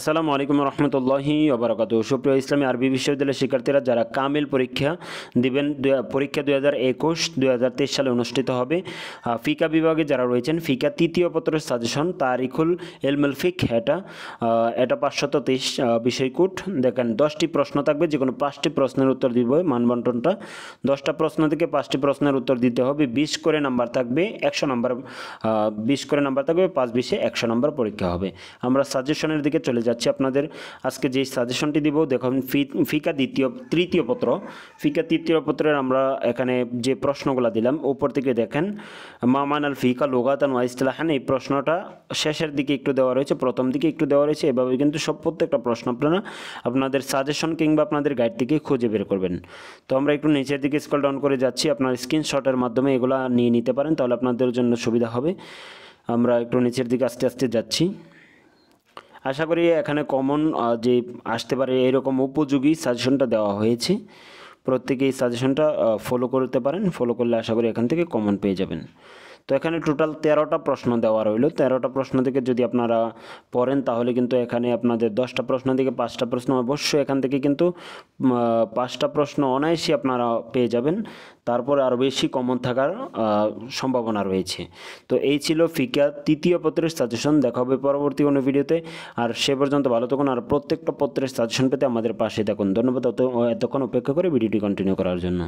আসসালামু আলাইকুম রহমতুল্লাহি অবরাকাত সুপ্রিয় ইসলামী আরবি বিশ্ববিদ্যালয়ের শিক্ষার্থীরা যারা কামিল পরীক্ষা দিবেন পরীক্ষা দুই হাজার একুশ দুই সালে অনুষ্ঠিত হবে ফিকা বিভাগে যারা রয়েছেন ফিকা তৃতীয় পত্রের সাজেশন তারিখুল এলমেল ফিক এটা এটা পাঁচশত তেইশ বিষয়কূট দেখেন দশটি প্রশ্ন থাকবে যে কোনো পাঁচটি প্রশ্নের উত্তর দিব মানবন্টনটা দশটা প্রশ্ন থেকে পাঁচটি প্রশ্নের উত্তর দিতে হবে বিশ করে নাম্বার থাকবে একশো নাম্বার বিশ করে নাম্বার থাকবে পাঁচ বিশে একশো নাম্বার পরীক্ষা হবে আমরা সাজেশনের দিকে চলে যাচ্ছি আপনাদের আজকে যে সাজেশনটি দিব দেখুন ফিকা দ্বিতীয় তৃতীয় পত্র ফিকা তৃতীয় পত্রের আমরা এখানে যে প্রশ্নগুলো দিলাম উপর থেকে দেখেন মামান আল ফিকা লোগাতান ওয়াইসলাহান এই প্রশ্নটা শেষের দিকে একটু দেওয়া রয়েছে প্রথম দিকে একটু দেওয়া রয়েছে এভাবে কিন্তু সব প্রত্যেকটা প্রশ্ন আপনারা আপনাদের সাজেশন কিংবা আপনাদের গাইড থেকে খুঁজে বের করবেন তো আমরা একটু নিচের দিকে স্কল ডাউন করে যাচ্ছি আপনার স্ক্রিনশটের মাধ্যমে এগুলো নিয়ে নিতে পারেন তাহলে আপনাদের জন্য সুবিধা হবে আমরা একটু নিচের দিকে আস্তে আস্তে যাচ্ছি আশা করি এখানে কমন যে আসতে পারে এরকম উপযোগী সাজেশনটা দেওয়া হয়েছে প্রত্যেকে এই সাজেশনটা ফলো করতে পারেন ফলো করলে আশা করি এখান থেকে কমন পেয়ে যাবেন তো এখানে টোটাল তেরোটা প্রশ্ন দেওয়া রইল তেরোটা প্রশ্ন থেকে যদি আপনারা পড়েন তাহলে কিন্তু এখানে আপনাদের দশটা প্রশ্ন থেকে পাঁচটা প্রশ্ন অবশ্যই এখান থেকে কিন্তু পাঁচটা প্রশ্ন অনায়াসই আপনারা পেয়ে যাবেন তারপর আরও বেশি কমন থাকার সম্ভাবনা রয়েছে তো এই ছিল ফিকা তৃতীয় পত্রের সাজেশন দেখা হবে পরবর্তী কোনো ভিডিওতে আর সে পর্যন্ত ভালো থাকুন আর প্রত্যেকটা পত্রের সাজেশন পেতে আমাদের পাশে থাকুন ধন্যবাদ এতক্ষণ অপেক্ষা করে ভিডিওটি কন্টিনিউ করার জন্য